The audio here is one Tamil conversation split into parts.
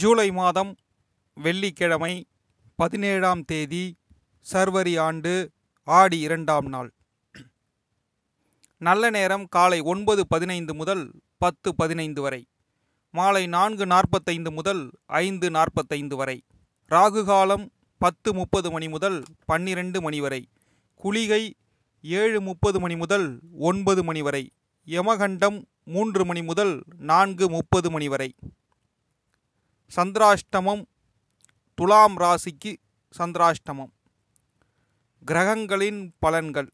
ஜூலை மாதம் வெள்ளிக்கிழமை பதினேழாம் தேதி சர்வரி ஆண்டு ஆடி இரண்டாம் நாள் நல்ல நேரம் காலை ஒன்பது பதினைந்து முதல் பத்து பதினைந்து வரை மாலை நான்கு நாற்பத்தைந்து முதல் ஐந்து நாற்பத்தைந்து வரை ராகு காலம் பத்து முப்பது மணி முதல் பன்னிரண்டு மணி வரை குளிகை ஏழு முப்பது மணி முதல் ஒன்பது மணி வரை யமகண்டம் மூன்று மணி முதல் நான்கு முப்பது மணி வரை சந்திராஷ்டமம் துலாம் ராசிக்கு சந்திராஷ்டமம் கிரகங்களின் பலன்கள்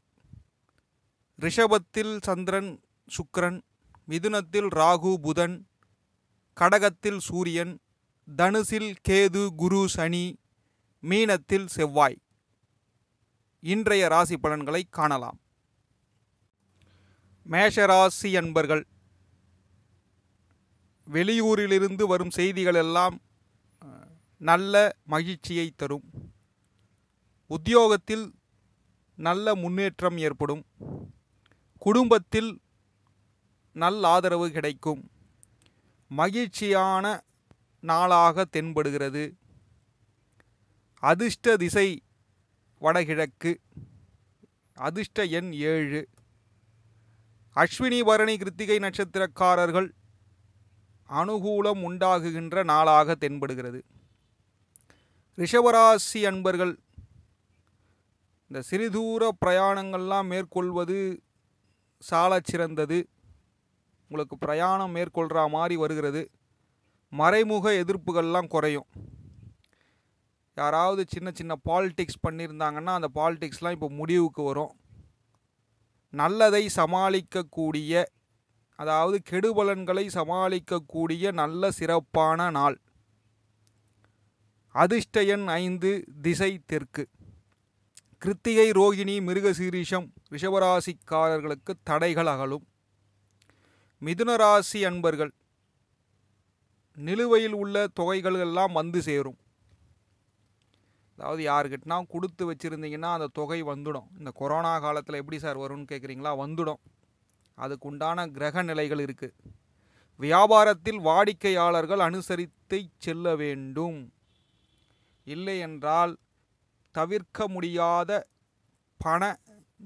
ரிஷபத்தில் சந்திரன் சுக்ரன் மிதுனத்தில் ராகு புதன் கடகத்தில் சூரியன் தனுசில் கேது குரு சனி மீனத்தில் செவ்வாய் இன்றைய ராசி பலன்களை காணலாம் மேஷராசி அன்பர்கள் வெளியூரிலிருந்து வரும் செய்திகள் எல்லாம் நல்ல மகிழ்ச்சியை தரும் உத்தியோகத்தில் நல்ல முன்னேற்றம் ஏற்படும் குடும்பத்தில் நல்ல ஆதரவு கிடைக்கும் மகிழ்ச்சியான நாளாக தென்படுகிறது அதிர்ஷ்ட திசை வடகிழக்கு அதிர்ஷ்ட எண் ஏழு அஸ்வினி பரணி கிருத்திகை நட்சத்திரக்காரர்கள் அனுகூலம் உண்டாகுகின்ற நாளாக தென்படுகிறது ரிஷவராசி அன்பர்கள் இந்த சிறிதூர பிரயாணங்கள்லாம் மேற்கொள்வது சால சிறந்தது உங்களுக்கு பிரயாணம் மேற்கொள்கிற மாதிரி வருகிறது மறைமுக எதிர்ப்புகள்லாம் குறையும் யாராவது சின்ன சின்ன பாலிடிக்ஸ் பண்ணியிருந்தாங்கன்னா அந்த பாலிடிக்ஸ்லாம் இப்போ முடிவுக்கு வரும் நல்லதை சமாளிக்கக்கூடிய அதாவது கெடுபலன்களை சமாளிக்கக்கூடிய நல்ல சிறப்பான நாள் அதிர்ஷ்டயன் ஐந்து திசை தெற்கு கிருத்திகை ரோகிணி மிருகசீரிஷம் ரிஷபராசிக்காரர்களுக்கு தடைகள் அகலும் மிதுனராசி அன்பர்கள் நிலுவையில் உள்ள தொகைகள் எல்லாம் வந்து சேரும் அதாவது யாருக்கிட்டனா கொடுத்து வச்சுருந்தீங்கன்னா அந்த தொகை வந்துடும் இந்த கொரோனா காலத்தில் எப்படி சார் வரும்னு கேட்குறீங்களா வந்துடும் அதுக்குண்டான கிரக நிலைகள் இருக்குது வியாபாரத்தில் வாடிக்கையாளர்கள் அனுசரித்து செல்ல வேண்டும் இல்லை என்றால் தவிர்க்க முடியாத பண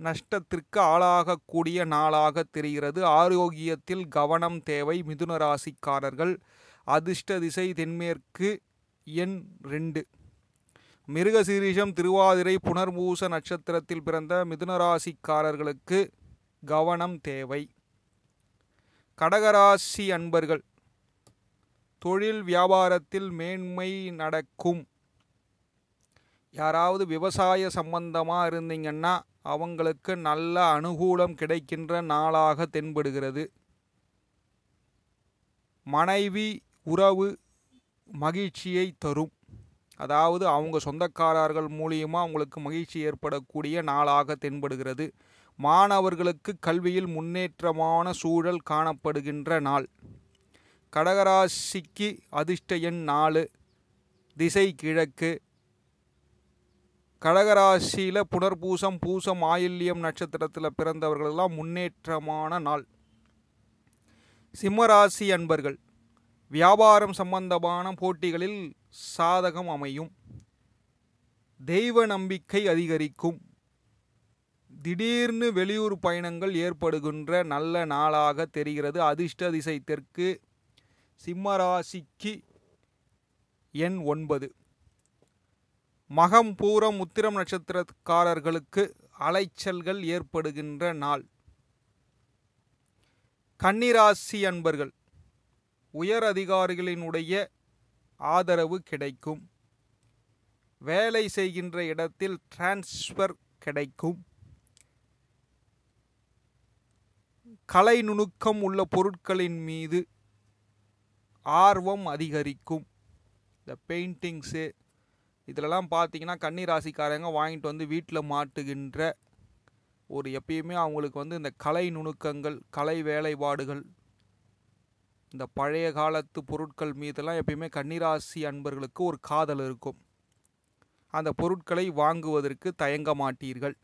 நஷ்டத்திற்கு ஆளாகக்கூடிய நாளாக தெரிகிறது ஆரோக்கியத்தில் கவனம் தேவை மிதுன ராசிக்காரர்கள் அதிர்ஷ்ட திசை தென்மேற்கு எண் ரெண்டு மிருகசீரிஷம் திருவாதிரை புனர்பூச நட்சத்திரத்தில் பிறந்த மிதுனராசிக்காரர்களுக்கு கவனம் தேவை கடகராசி அன்பர்கள் தொழில் வியாபாரத்தில் மேன்மை நடக்கும் யாராவது விவசாய சம்பந்தமாக இருந்தீங்கன்னா அவங்களுக்கு நல்ல அனுகூலம் கிடைக்கின்ற நாளாக தென்படுகிறது மனைவி உறவு மகிழ்ச்சியை தரும் அதாவது அவங்க சொந்தக்காரர்கள் மூலியமாக அவங்களுக்கு மகிழ்ச்சி ஏற்படக்கூடிய நாளாக தென்படுகிறது மாணவர்களுக்கு கல்வியில் முன்னேற்றமான சூழல் காணப்படுகின்ற நாள் கடகராசிக்கு அதிர்ஷ்ட எண் நாலு திசை கிழக்கு கடகராசியில் புனர்பூசம் பூசம் ஆயில்யம் நட்சத்திரத்தில் பிறந்தவர்களெல்லாம் முன்னேற்றமான நாள் சிம்மராசி அன்பர்கள் வியாபாரம் சம்பந்தமான போட்டிகளில் சாதகம் அமையும் தெய்வ நம்பிக்கை அதிகரிக்கும் திடீர்னு வெளியூர் பயணங்கள் ஏற்படுகின்ற நல்ல நாளாக தெரிகிறது அதிர்ஷ்ட திசை தெற்கு சிம்மராசிக்கு எண் ஒன்பது மகம் பூரம் உத்திரம் நட்சத்திரக்காரர்களுக்கு அலைச்சல்கள் ஏற்படுகின்ற நாள் கன்னிராசி அன்பர்கள் உயர் அதிகாரிகளினுடைய ஆதரவு கிடைக்கும் வேலை செய்கின்ற இடத்தில் டிரான்ஸ்ஃபர் கிடைக்கும் கலை நுணுக்கம் உள்ள பொருட்களின் மீது ஆர்வம் அதிகரிக்கும் இந்த பெயிண்டிங்ஸு இதிலலாம் பார்த்தீங்கன்னா கன்னி ராசிக்காரங்க வாங்கிட்டு வந்து வீட்டில் மாட்டுகின்ற ஒரு எப்பயுமே அவங்களுக்கு வந்து இந்த கலை நுணுக்கங்கள் கலை வேலைப்பாடுகள் இந்த பழைய காலத்து பொருட்கள் மீதெல்லாம் எப்பயுமே கன்னிராசி அன்பர்களுக்கு ஒரு காதல் இருக்கும் அந்த பொருட்களை வாங்குவதற்கு தயங்க மாட்டீர்கள்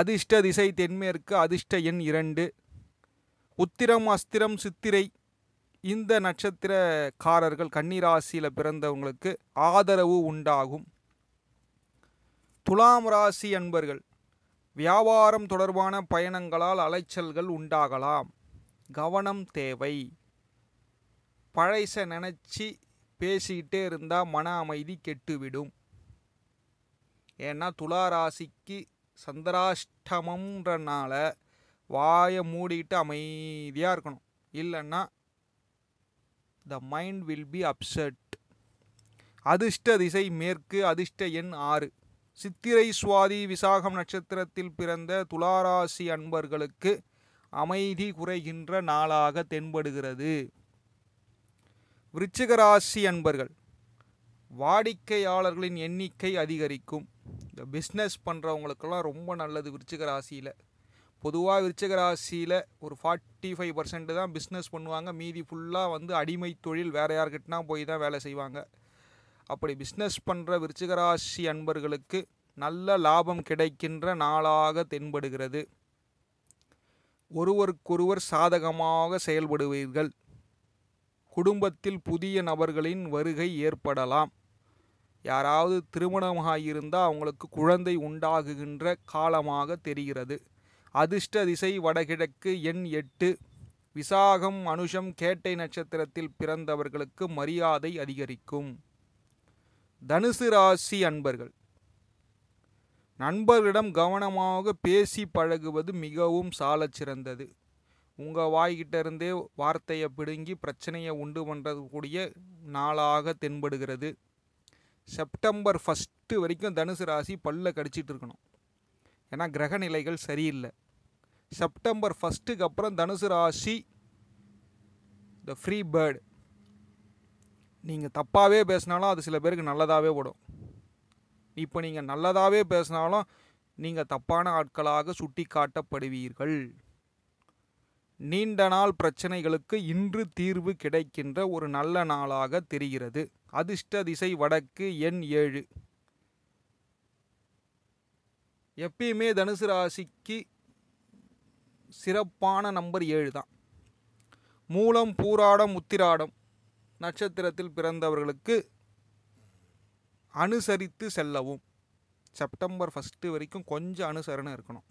அதிர்ஷ்ட திசை தென்மேற்கு அதிர்ஷ்ட எண் இரண்டு உத்திரம் அஸ்திரம் சித்திரை இந்த நட்சத்திரக்காரர்கள் கன்னிராசியில் பிறந்தவங்களுக்கு ஆதரவு உண்டாகும் துலாம் ராசி அன்பர்கள் வியாபாரம் தொடர்பான பயணங்களால் அலைச்சல்கள் உண்டாகலாம் கவனம் தேவை பழைச நினச்சி பேசிக்கிட்டே இருந்தால் மன அமைதி கெட்டுவிடும் ஏன்னா துலா ராசிக்கு சந்திராஷ்டமம்ன்றனால வாயை மூடிக்கிட்டு அமைதியாக இருக்கணும் இல்லைன்னா the mind will be upset அதிர்ஷ்ட திசை மேற்கு அதிர்ஷ்ட எண் ஆறு சித்திரை சுவாதி விசாகம் நட்சத்திரத்தில் பிறந்த துளாராசி அன்பர்களுக்கு அமைதி குறைகின்ற நாளாக தென்படுகிறது விருச்சிகராசி அன்பர்கள் வாடிக்கையாளர்களின் எண்ணிக்கை அதிகரிக்கும் இந்த பிஸ்னஸ் பண்ணுறவங்களுக்கெல்லாம் ரொம்ப நல்லது விருச்சிகராசியில் பொதுவாக விருச்சக ராசியில் ஒரு ஃபார்ட்டி ஃபைவ் பர்சன்ட்டு தான் பிஸ்னஸ் பண்ணுவாங்க மீதி ஃபுல்லாக வந்து அடிமை தொழில் வேறு யார்கிட்டனா போய் தான் வேலை செய்வாங்க அப்படி பிஸ்னஸ் பண்ணுற விருச்சகராசி அன்பர்களுக்கு நல்ல லாபம் கிடைக்கின்ற நாளாக தென்படுகிறது ஒருவருக்கொருவர் சாதகமாக செயல்படுவீர்கள் குடும்பத்தில் புதிய நபர்களின் வருகை ஏற்படலாம் யாராவது திருமணமாக இருந்தால் அவங்களுக்கு குழந்தை உண்டாகுகின்ற காலமாக தெரிகிறது அதிர்ஷ்ட திசை வடகிழக்கு எண் எட்டு விசாகம் அனுஷம் கேட்டை நட்சத்திரத்தில் பிறந்தவர்களுக்கு மரியாதை அதிகரிக்கும் தனுசு ராசி அன்பர்கள் நண்பர்களிடம் கவனமாக பேசி பழகுவது மிகவும் சாலச்சிறந்தது சிறந்தது உங்கள் வாய்கிட்ட இருந்தே வார்த்தையை பிடுங்கி பிரச்சனையை உண்டு பண்ணுறதுக்கூடிய நாளாக தென்படுகிறது செப்டம்பர் ஃபஸ்ட்டு வரைக்கும் தனுசு ராசி பல்ல கடிச்சிட்டு இருக்கணும் ஏன்னா கிரக நிலைகள் சரியில்லை செப்டம்பர் ஃபஸ்ட்டுக்கு அப்புறம் தனுசு ராசி த ஃப்ரீ பேர்டு நீங்கள் தப்பாகவே பேசினாலும் அது சில பேருக்கு நல்லதாகவே ஓடும் இப்போ நீங்கள் நல்லதாகவே பேசினாலும் நீங்கள் தப்பான ஆட்களாக சுட்டி காட்டப்படுவீர்கள் நீண்ட நாள் பிரச்சனைகளுக்கு இன்று தீர்வு கிடைக்கின்ற ஒரு நல்ல நாளாக தெரிகிறது அதிர்ஷ்ட திசை வடக்கு எண் ஏழு எப்பயுமே தனுசு ராசிக்கு சிறப்பான நம்பர் ஏழு தான் மூலம் பூராடம் உத்திராடம் நட்சத்திரத்தில் பிறந்தவர்களுக்கு அனுசரித்து செல்லவும் செப்டம்பர் ஃபஸ்ட்டு வரைக்கும் கொஞ்சம் அனுசரணை இருக்கணும்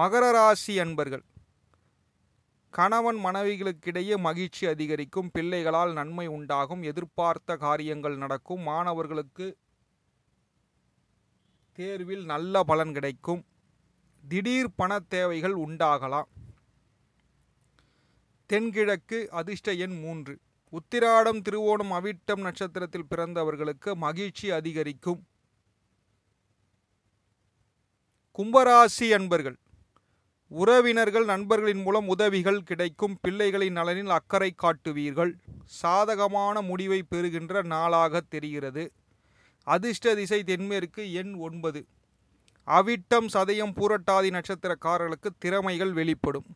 மகர ராசி அன்பர்கள் கணவன் மனைவிகளுக்கிடையே மகிழ்ச்சி அதிகரிக்கும் பிள்ளைகளால் நன்மை உண்டாகும் எதிர்பார்த்த காரியங்கள் நடக்கும் மாணவர்களுக்கு தேர்வில் நல்ல பலன் கிடைக்கும் திடீர் பண தேவைகள் உண்டாகலாம் தென்கிழக்கு அதிர்ஷ்ட எண் மூன்று உத்திராடம் திருவோணம் அவிட்டம் நட்சத்திரத்தில் பிறந்தவர்களுக்கு மகிழ்ச்சி அதிகரிக்கும் கும்பராசி அன்பர்கள் உறவினர்கள் நண்பர்களின் மூலம் உதவிகள் கிடைக்கும் பிள்ளைகளின் நலனில் அக்கறை காட்டுவீர்கள் சாதகமான முடிவை பெறுகின்ற நாளாக தெரிகிறது அதிர்ஷ்ட திசை தென்மேற்கு எண் ஒன்பது அவிட்டம் சதயம் பூரட்டாதி நட்சத்திரக்காரர்களுக்கு திறமைகள் வெளிப்படும்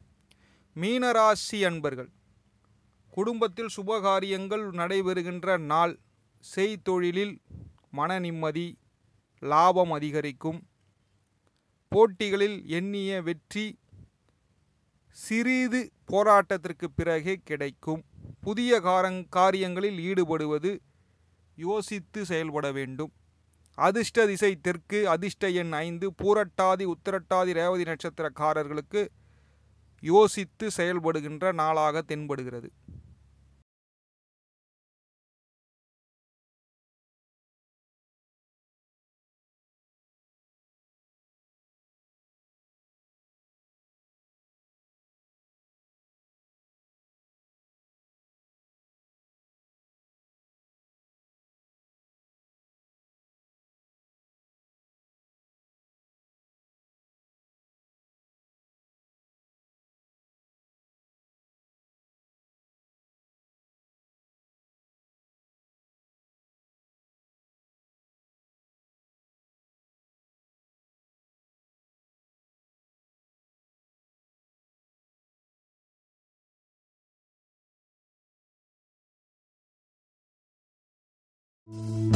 மீனராசி அன்பர்கள் குடும்பத்தில் சுபகாரியங்கள் நடைபெறுகின்ற நாள் செய்தொழிலில் மன நிம்மதி லாபம் அதிகரிக்கும் போட்டிகளில் எண்ணிய வெற்றி சிறிது போராட்டத்திற்கு பிறகே கிடைக்கும் புதிய காரங் காரியங்களில் ஈடுபடுவது யோசித்து செயல்பட வேண்டும் அதிர்ஷ்ட திசை தெற்கு அதிர்ஷ்ட எண் ஐந்து பூரட்டாதி உத்திரட்டாதி ரேவதி நட்சத்திரக்காரர்களுக்கு யோசித்து செயல்படுகின்ற நாளாக தென்படுகிறது Thank you.